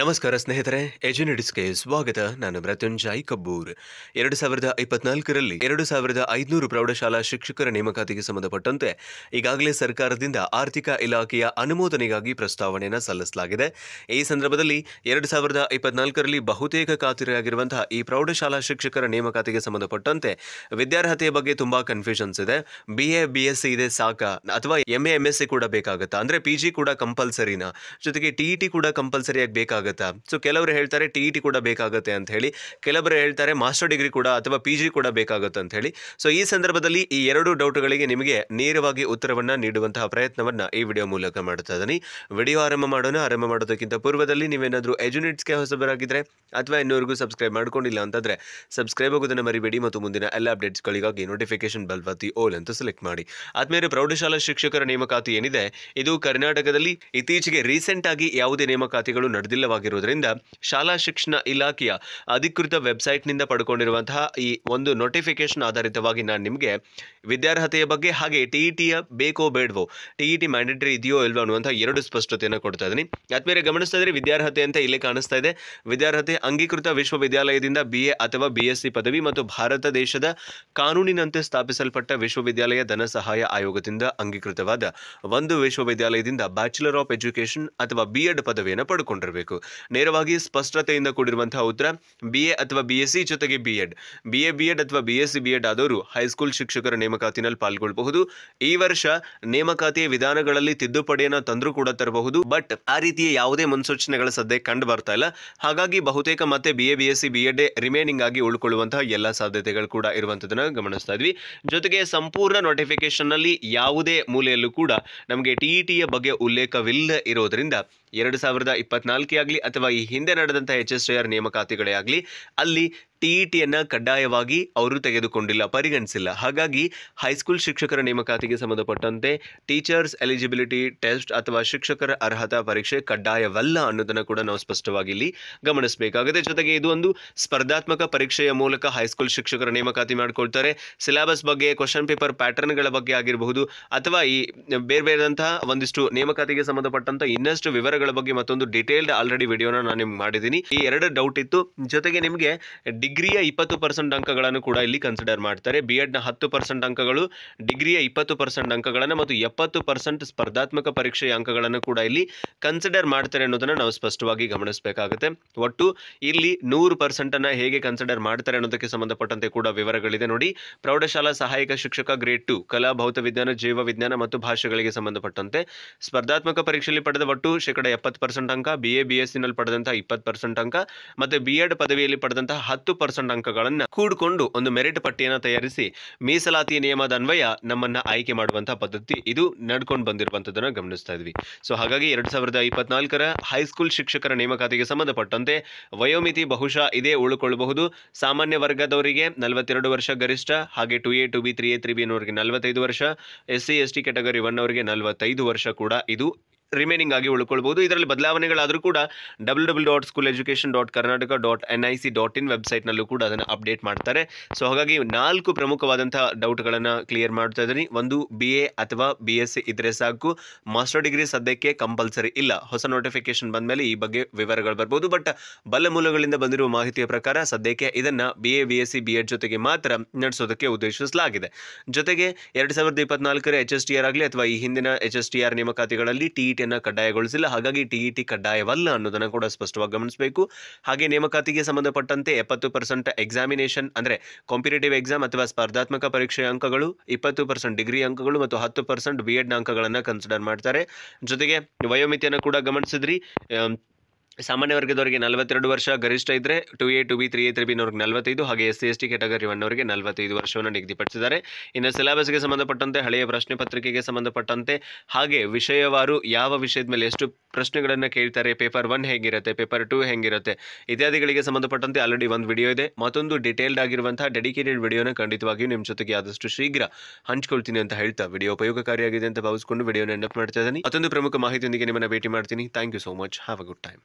ನಮಸ್ಕಾರ ಸ್ನೇಹಿತರೆ ಎಜೆನಿಡಿಸ್ಗೆ ಸ್ವಾಗತ ನಾನು ಮೃತ್ಯುಂಜಯ್ ಕಬ್ಬೂರ್ ಎರಡು ಸಾವಿರದ ಇಪ್ಪತ್ನಾಲ್ಕರಲ್ಲಿ ಎರಡು ಸಾವಿರದ ಐದುನೂರು ಪ್ರೌಢಶಾಲಾ ಶಿಕ್ಷಕರ ನೇಮಕಾತಿಗೆ ಸಂಬಂಧಪಟ್ಟಂತೆ ಈಗಾಗಲೇ ಸರ್ಕಾರದಿಂದ ಆರ್ಥಿಕ ಇಲಾಖೆಯ ಅನುಮೋದನೆಗಾಗಿ ಪ್ರಸ್ತಾವನೆಯನ್ನು ಸಲ್ಲಿಸಲಾಗಿದೆ ಈ ಸಂದರ್ಭದಲ್ಲಿ ಎರಡು ಸಾವಿರದ ಇಪ್ಪತ್ನಾಲ್ಕರಲ್ಲಿ ಬಹುತೇಕ ಖಾತರಿಯಾಗಿರುವಂತಹ ಈ ಪ್ರೌಢಶಾಲಾ ಶಿಕ್ಷಕರ ನೇಮಕಾತಿಗೆ ಸಂಬಂಧಪಟ್ಟಂತೆ ವಿದ್ಯಾರ್ಹತೆಯ ಬಗ್ಗೆ ತುಂಬಾ ಕನ್ಫ್ಯೂಷನ್ಸ್ ಇದೆ B A B S C ಇದೆ ಸಾಕ ಅಥವಾ M A M S C ಕೂಡ ಬೇಕಾಗುತ್ತಾ ಅಂದರೆ ಪಿ ಜಿ ಕೂಡ ಕಂಪಲ್ಸರಿನ ಜೊತೆಗೆ ಟಿ ಇ ಟಿ ಕೂಡ ಕಂಪಲ್ಸರಿಯಾಗಿ ಬೇಕಾಗುತ್ತೆ ಸೊ ಕೆಲವರು ಹೇಳ್ತಾರೆ ಟಿ ಇ e ಕೂಡ ಬೇಕಾಗುತ್ತೆ ಅಂತ ಹೇಳಿ ಕೆಲವರು ಹೇಳ್ತಾರೆ ಮಾಸ್ಟರ್ ಡಿಗ್ರಿ ಕೂಡ ಅಥವಾ ಪಿ ಜಿ ಕೂಡ ಬೇಕಾಗುತ್ತೆ ಅಂತ ಹೇಳಿ ಸೊ ಈ ಸಂದರ್ಭದಲ್ಲಿ ಈ ಎರಡು ಡೌಟ್ಗಳಿಗೆ ನಿಮಗೆ ನೇರವಾಗಿ ಉತ್ತರವನ್ನು ನೀಡುವಂತಹ ಪ್ರಯತ್ನವನ್ನು ಈ ವಿಡಿಯೋ ಮೂಲಕ ಮಾಡ್ತಾ ಇದ್ದೀನಿ ವಿಡಿಯೋ ಆರಂಭ ಮಾಡೋಣ ಆರಂಭ ಮಾಡೋದಕ್ಕಿಂತ ಪೂರ್ವದಲ್ಲಿ ನೀವೇನಾದರೂ ಎಜುನಿಟ್ಸ್ಗೆ ಹೊಸಬರಾಗಿದ್ದರೆ ಅಥವಾ ಇನ್ನೂರಿಗೂ ಸಬ್ಸ್ಕ್ರೈಬ್ ಮಾಡ್ಕೊಂಡಿಲ್ಲ ಅಂತಂದರೆ ಸಬ್ಸ್ಕ್ರೈಬ್ ಆಗೋದನ್ನು ಮರಿಬೇಡಿ ಮತ್ತು ಮುಂದಿನ ಎಲ್ಲ ಅಪ್ಡೇಟ್ಸ್ಗಳಿಗಾಗಿ ನೋಟಿಫಿಕೇಶನ್ ಬಲ್ ಬತ್ತಿ ಓಲ್ ಅಂತ ಸೆಲೆಕ್ಟ್ ಮಾಡಿ ಆದ್ಮೇಲೆ ಪ್ರೌಢಶಾಲಾ ಶಿಕ್ಷಕರ ನೇಮಕಾತಿ ಏನಿದೆ ಇದು ಕರ್ನಾಟಕದಲ್ಲಿ ಇತ್ತೀಚೆಗೆ ರೀಸೆಂಟ್ ಆಗಿ ಯಾವುದೇ ನೇಮಕಾತಿಗಳು ನಡೆದಿಲ್ಲವಾಗಿ ಲಭ್ಯವಾಗಿರುವುದರಿಂದ ಶಾಲಾ ಶಿಕ್ಷಣ ಇಲಾಖೆಯ ಅಧಿಕೃತ ವೆಬ್ಸೈಟ್ನಿಂದ ಪಡ್ಕೊಂಡಿರುವಂತಹ ಈ ಒಂದು ನೋಟಿಫಿಕೇಶನ್ ಆಧಾರಿತವಾಗಿ ನಾನು ನಿಮಗೆ ವಿದ್ಯಾರ್ಹತೆಯ ಬಗ್ಗೆ ಹಾಗೆ ಟಿ ಇ ಟಿಯ ಬೇಕೋ ಬೇಡವೋ ಟಿ ಇ ಟಿ ಮ್ಯಾಂಡೇಟರಿ ಇದೆಯೋ ಇಲ್ವೋ ಅನ್ನುವಂಥ ಎರಡು ಸ್ಪಷ್ಟತೆಯನ್ನು ಕೊಡ್ತಾ ಇದ್ದೀನಿ ಆದ್ಮೇಲೆ ಗಮನಿಸ್ತಾ ಇದ್ರೆ ವಿದ್ಯಾರ್ಹತೆ ಅಂತ ಇಲ್ಲಿ ಕಾಣಿಸ್ತಾ ಇದೆ ವಿದ್ಯಾರ್ಹತೆ ಅಂಗೀಕೃತ ವಿಶ್ವವಿದ್ಯಾಲಯದಿಂದ ಬಿ ಎ ಅಥವಾ ಬಿ ಎಸ್ ಸಿ ಪದವಿ ಮತ್ತು ಭಾರತ ದೇಶದ ಕಾನೂನಿನಂತೆ ಸ್ಥಾಪಿಸಲ್ಪಟ್ಟ ವಿಶ್ವವಿದ್ಯಾಲಯ ಧನ ಸಹಾಯ ಆಯೋಗದಿಂದ ಅಂಗೀಕೃತವಾದ ಒಂದು ವಿಶ್ವವಿದ್ಯಾಲಯದಿಂದ ಬ್ಯಾಚುಲರ್ ಆಫ್ ಎಜುಕೇಷನ್ ಅಥವಾ ಬಿ ಎಡ್ ಪದವಿಯನ್ನು ಪಡ್ಕೊಂಡಿರಬೇಕು ನೇರವಾಗಿ ಸ್ಪಷ್ಟತೆಯಿಂದ ಕೂಡಿರುವಂತಹ ಉತ್ತರ ಬಿ ಎ ಅಥವಾ ಬಿ ಎಸ್ ಸಿ ಜೊತೆಗೆ B Ed B A B Ed ಅಥವಾ B S C B Ed ಆದವರು ಹೈಸ್ಕೂಲ್ ಶಿಕ್ಷಕರ ನೇಮಕಾತಿನಲ್ಲಿ ಪಾಲ್ಗೊಳ್ಳಬಹುದು ಈ ವರ್ಷ ನೇಮಕಾತಿಯ ವಿಧಾನಗಳಲ್ಲಿ ತಿದ್ದುಪಡಿಯನ್ನು ತಂದರೂ ಕೂಡ ತರಬಹುದು ಬಟ್ ಆ ರೀತಿಯ ಯಾವುದೇ ಮುನ್ಸೂಚನೆಗಳ ಸದ್ಯ ಕಂಡು ಬರ್ತಾ ಇಲ್ಲ ಹಾಗಾಗಿ ಬಹುತೇಕ ಮತ್ತೆ B A B S C B Ed remaining ಆಗಿ ಉಳ್ಕೊಳ್ಳುವಂತಹ ಎಲ್ಲ ಸಾಧ್ಯತೆಗಳು ಕೂಡ ಇರುವಂತದನ್ನ ಗಮನಿಸ್ತಾ ಇದ್ವಿ ಜೊತೆಗೆ ಸಂಪೂರ್ಣ ನೋಟಿಫಿಕೇಶನ್ ನಲ್ಲಿ ಯಾವುದೇ ಮೂಲೆಯಲ್ಲೂ ಕೂಡ ನಮಗೆ ಟಿಇಟಿಯ e ಬಗ್ಗೆ ಉಲ್ಲೇಖವಿಲ್ಲ ಇರೋದ್ರಿಂದ ಎರಡು ಸಾವಿರದ ಇಪ್ಪತ್ನಾಲ್ಕೇ ಆಗಲಿ ಅಥವಾ ಈ ಹಿಂದೆ ನಡೆದಂತಹ ಎಚ್ ಎಸ್ ಟಿ ಆರ್ ನೇಮಕಾತಿಗಳೇ ಆಗಲಿ ಅಲ್ಲಿ ಟಿಯನ್ನು ಕಡ್ಡಾಯವಾಗಿ ಅವರು ತೆಗೆದುಕೊಂಡಿಲ್ಲ ಪರಿಗಣಿಸಿಲ್ಲ ಹಾಗಾಗಿ ಹೈಸ್ಕೂಲ್ ಶಿಕ್ಷಕರ ನೇಮಕಾತಿಗೆ ಸಂಬಂಧಪಟ್ಟಂತೆ ಟೀಚರ್ಸ್ ಎಲಿಜಿಬಿಲಿಟಿ ಟೆಸ್ಟ್ ಅಥವಾ ಶಿಕ್ಷಕರ ಅರ್ಹತಾ ಪರೀಕ್ಷೆ ಕಡ್ಡಾಯವಲ್ಲ ಅನ್ನೋದನ್ನು ಕೂಡ ನಾವು ಸ್ಪಷ್ಟವಾಗಿ ಇಲ್ಲಿ ಗಮನಿಸಬೇಕಾಗುತ್ತೆ ಜೊತೆಗೆ ಇದು ಒಂದು ಸ್ಪರ್ಧಾತ್ಮಕ ಪರೀಕ್ಷೆಯ ಮೂಲಕ ಹೈಸ್ಕೂಲ್ ಶಿಕ್ಷಕರ ನೇಮಕಾತಿ ಮಾಡಿಕೊಳ್ತಾರೆ ಸಿಲೆಬಸ್ ಬಗ್ಗೆ ಕ್ವಶನ್ ಪೇಪರ್ ಪ್ಯಾಟರ್ನ್ಗಳ ಬಗ್ಗೆ ಆಗಿರಬಹುದು ಅಥವಾ ಈ ಬೇರೆ ಬೇರೆದಂತಹ ಒಂದಿಷ್ಟು ನೇಮಕಾತಿಗೆ ಸಂಬಂಧಪಟ್ಟಂಥ ಇನ್ನಷ್ಟು ವಿವರಗಳ ಬಗ್ಗೆ ಮತ್ತೊಂದು ಡೀಟೇಲ್ಡ್ ಆಲ್ರೆಡಿ ವಿಡಿಯೋನ ನಾನು ನಿಮ್ಗೆ ಮಾಡಿದ್ದೀನಿ ಈ ಎರಡು ಡೌಟ್ ಇತ್ತು ಜೊತೆಗೆ ನಿಮಗೆ ಡಿಗ್ರಿಯ ಇಪ್ಪತ್ತು ಪರ್ಸೆಂಟ್ ಅಂಕಗಳನ್ನು ಕೂಡ ಇಲ್ಲಿ ಕನ್ಸಿಡರ್ ಮಾಡ್ತಾರೆ ಬಿ ಎಡ್ನ ಹತ್ತು ಪರ್ಸೆಂಟ್ ಅಂಕಗಳು ಡಿಗ್ರಿಯ ಇಪ್ಪತ್ತು ಪರ್ಸೆಂಟ್ ಅಂಕಗಳನ್ನು ಮತ್ತು ಎಪ್ಪತ್ತು ಪರ್ಸೆಂಟ್ ಸ್ಪರ್ಧಾತ್ಮಕ ಪರೀಕ್ಷೆಯ ಅಂಕಗಳನ್ನು ಕೂಡ ಇಲ್ಲಿ ಕನ್ಸಿಡರ್ ಮಾಡ್ತಾರೆ ಅನ್ನೋದನ್ನು ನಾವು ಸ್ಪಷ್ಟವಾಗಿ ಗಮನಿಸಬೇಕಾಗುತ್ತೆ ಒಟ್ಟು ಇಲ್ಲಿ ನೂರು ಪರ್ಸೆಂಟನ್ನು ಹೇಗೆ ಕನ್ಸಿಡರ್ ಮಾಡ್ತಾರೆ ಅನ್ನೋದಕ್ಕೆ ಸಂಬಂಧಪಟ್ಟಂತೆ ಕೂಡ ವಿವರಗಳಿದೆ ನೋಡಿ ಪ್ರೌಢಶಾಲಾ ಸಹಾಯಕ ಶಿಕ್ಷಕ ಗ್ರೇಡ್ ಟು ಕಲಾ ಭೌತ ವಿಜ್ಞಾನ ಜೀವ ವಿಜ್ಞಾನ ಮತ್ತು ಭಾಷೆಗಳಿಗೆ ಸಂಬಂಧಪಟ್ಟಂತೆ ಸ್ಪರ್ಧಾತ್ಮಕ ಪರೀಕ್ಷೆಯಲ್ಲಿ ಪಡೆದ ಒಟ್ಟು ಶೇಕಡಾ ಎಪ್ಪತ್ತು ಪರ್ಸೆಂಟ್ ಅಂಕ ಬಿ ಎ ಬಿ ಎಸ್ ಸಿನಲ್ಲಿ ಪಡೆದಂತಹ ಇಪ್ಪತ್ತು ಪರ್ಸೆಂಟ್ ಅಂಕ ಮತ್ತು ಬಿ ಎಡ್ ಪದವಿಯಲ್ಲಿ ಪಡೆದಂತಹ ಹತ್ತು ಪರ್ಸೆಂಟ್ ಅಂಕಗಳನ್ನು ಕೂಡಿಕೊಂಡು ಒಂದು ಮೆರಿಟ್ ಪಟ್ಟಿಯನ್ನು ತಯಾರಿಸಿ ಮೀಸಲಾತಿ ನಿಯಮದ ಅನ್ವಯ ನಮ್ಮನ್ನು ಆಯ್ಕೆ ಮಾಡುವಂತಹ ಪದ್ಧತಿ ಇದು ನಡ್ಕೊಂಡು ಬಂದಿರುವಂಥದ್ದನ್ನು ಗಮನಿಸ್ತಾ ಇದ್ವಿ ಸೊ ಹಾಗಾಗಿ ಎರಡ್ ಸಾವಿರದ ಇಪ್ಪತ್ನಾಲ್ಕರ ಹೈಸ್ಕೂಲ್ ಶಿಕ್ಷಕರ ನೇಮಕಾತಿಗೆ ಸಂಬಂಧಪಟ್ಟಂತೆ ವಯೋಮಿತಿ ಬಹುಶಃ ಇದೇ ಉಳ್ಕೊಳ್ಳಬಹುದು ಸಾಮಾನ್ಯ ವರ್ಗದವರಿಗೆ ನಲವತ್ತೆರಡು ವರ್ಷ ಗರಿಷ್ಠ ಹಾಗೆ two A two B three A three B ಅನ್ನೋರಿಗೆ ನಲವತ್ತೈದು ವರ್ಷ S C S T category one ಅವರಿಗೆ ನಲವತ್ತೈದು ವರ್ಷ ಕೂಡ ಇದು ರಿಮೈನಿಂಗ್ ಆಗಿ ಉಳ್ಕೊಳ್ಬೋದು ಇದರಲ್ಲಿ ಬದಲಾವಣೆಗಳಾದರೂ ಕೂಡ W W dot school education dot Karnataka dot N I C dot in ವೆಬ್ಸೈಟ್ನಲ್ಲೂ ಕೂಡ ಅದನ್ನು ಅಪ್ಡೇಟ್ ಮಾಡ್ತಾರೆ ಸೊ ಹಾಗಾಗಿ ನಾಲ್ಕು ಪ್ರಮುಖವಾದಂತಹ ಡೌಟ್ಗಳನ್ನು ಕ್ಲಿಯರ್ ಮಾಡ್ತಾ ಇದ್ದೀನಿ ಒಂದು ಬಿ ಎ ಅಥವಾ ಬಿ ಎಸ್ ಸಿ ಇದ್ದರೆ ಸಾಕು ಮಾಸ್ಟರ್ ಡಿಗ್ರಿ ಸದ್ಯಕ್ಕೆ ಕಂಪಲ್ಸರಿ ಇಲ್ಲ ಹೊಸ ನೋಟಿಫಿಕೇಶನ್ ಬಂದ ಮೇಲೆ ಈ ಬಗ್ಗೆ ವಿವರಗಳು ಬರ್ಬೋದು ಬಟ್ ಬಲ ಮೂಲಗಳಿಂದ ಬಂದಿರುವ ಮಾಹಿತಿಯ ಪ್ರಕಾರ ಸದ್ಯಕ್ಕೆ ಇದನ್ನು B A B S C B Ed ಜೊತೆಗೆ ಮಾತ್ರ ನಡೆಸೋದಕ್ಕೆ ಉದ್ದೇಶಿಸಲಾಗಿದೆ ಜೊತೆಗೆ ಎರಡು ಸಾವಿರದ ಇಪ್ಪತ್ನಾಲ್ಕರ ಎಚ್ ಎಸ್ ಟಿ ಆರ್ ಆಗಲಿ ಅಥವಾ ಈ ಹಿಂದಿನ ಎಚ್ ಎಸ್ ಟಿ ಆರ್ ನೇಮಕಾತಿಗಳಲ್ಲಿ ಟಿ ಟಿ e ನೇಮಕಾತಿಯನ್ನು ಕಡ್ಡಾಯಗೊಳಿಸಿಲ್ಲ ಹಾಗಾಗಿ ಟಿಇಟಿ ಕಡ್ಡಾಯವಲ್ಲ ಅನ್ನೋದನ್ನು ಕೂಡ ಸ್ಪಷ್ಟವಾಗಿ ಗಮನಿಸಬೇಕು ಹಾಗೆ ನೇಮಕಾತಿಗೆ ಸಂಬಂಧಪಟ್ಟಂತೆ ಎಪ್ಪತ್ತು ಪರ್ಸೆಂಟ್ ಎಕ್ಸಾಮಿನೇಷನ್ ಅಂದರೆ ಕಾಂಪಿಟೇಟಿವ್ ಎಕ್ಸಾಮ್ ಅಥವಾ ಸ್ಪರ್ಧಾತ್ಮಕ ಪರೀಕ್ಷೆ ಅಂಕಗಳು ಇಪ್ಪತ್ತು ಪರ್ಸೆಂಟ್ ಡಿಗ್ರಿ ಅಂಕಗಳು ಮತ್ತು ಹತ್ತು ಪರ್ಸೆಂಟ್ ಬಿ ಎಡ್ನ ಅಂಕಗಳನ್ನು ಕನ್ಸಿಡರ್ ಮಾಡ್ತಾರೆ ಜೊತೆಗೆ ವಯೋಮಿತಿಯನ್ನು ಕೂಡ ಗಮನಿಸಿದ್ರಿ ಸಾಮಾನ್ಯ ವರ್ಗದವರಿಗೆ ನಲವತ್ತೆರಡು ವರ್ಷ ಗರಿಷ್ಠ ಇದ್ದರೆ two A two B three A ತ್ರೀ ಬಿನವ್ರಿಗೆ ನಲವತ್ತೈದು ಹಾಗೆ S C S T category ಅವರಿಗೆ ನಲವತ್ತೈದು ವರ್ಷವನ್ನು ನಿಗದಿಪಡಿಸಿದ್ದಾರೆ ಇನ್ನು ಸಿಲೆಬಸ್ಗೆ ಸಂಬಂಧಪಟ್ಟಂತೆ ಹಳೆಯ ಪ್ರಶ್ನೆ ಪತ್ರಿಕೆಗೆ ಸಂಬಂಧಪಟ್ಟಂತೆ ಹಾಗೆ ವಿಷಯವಾರು ಯಾವ ವಿಷಯದ ಮೇಲೆ ಎಷ್ಟು ಪ್ರಶ್ನೆಗಳನ್ನು ಕೇಳ್ತಾರೆ ಪೇಪರ್ ಒನ್ ಹೇಗಿರುತ್ತೆ ಪೇಪರ್ ಟೂ ಹೇಗಿರುತ್ತೆ ಇತ್ಯಾದಿಗಳಿಗೆ ಸಂಬಂಧಪಟ್ಟಂತೆ ಆಲ್ರೆಡಿ ಒಂದು ವಿಡಿಯೋ ಇದೆ ಮತ್ತೊಂದು ಡಿಟೇಲ್ಡ್ ಆಗಿರುವಂತಹ ಡೆಡಿಕೇಟೆಡ್ ವಿಡಿಯೋನ ಖಂಡಿತವಾಗಿಯೂ ನಿಮ್ಮ ಜೊತೆಗೆ ಆದಷ್ಟು ಶೀಘ್ರ ಹಂಚ್ಕೊಳ್ತೀನಿ ಅಂತ ಹೇಳ್ತಾ ವಿಡಿಯೋ ಉಪಯೋಗಕಾರಿಯಾಗಿದೆ ಅಂತ ಭಾವಿಸಿಕೊಂಡು ವಿಡಿಯೋನ ನೆನಪು ಮಾಡ್ತಾ ಇದ್ದೀನಿ ಮತ್ತೊಂದು ಪ್ರಮುಖ ಮಾಹಿತಿಯೊಂದಿಗೆ ನಿಮ್ಮನ್ನು ಭೇಟಿ ಮಾಡ್ತೀನಿ thank you so much have a good time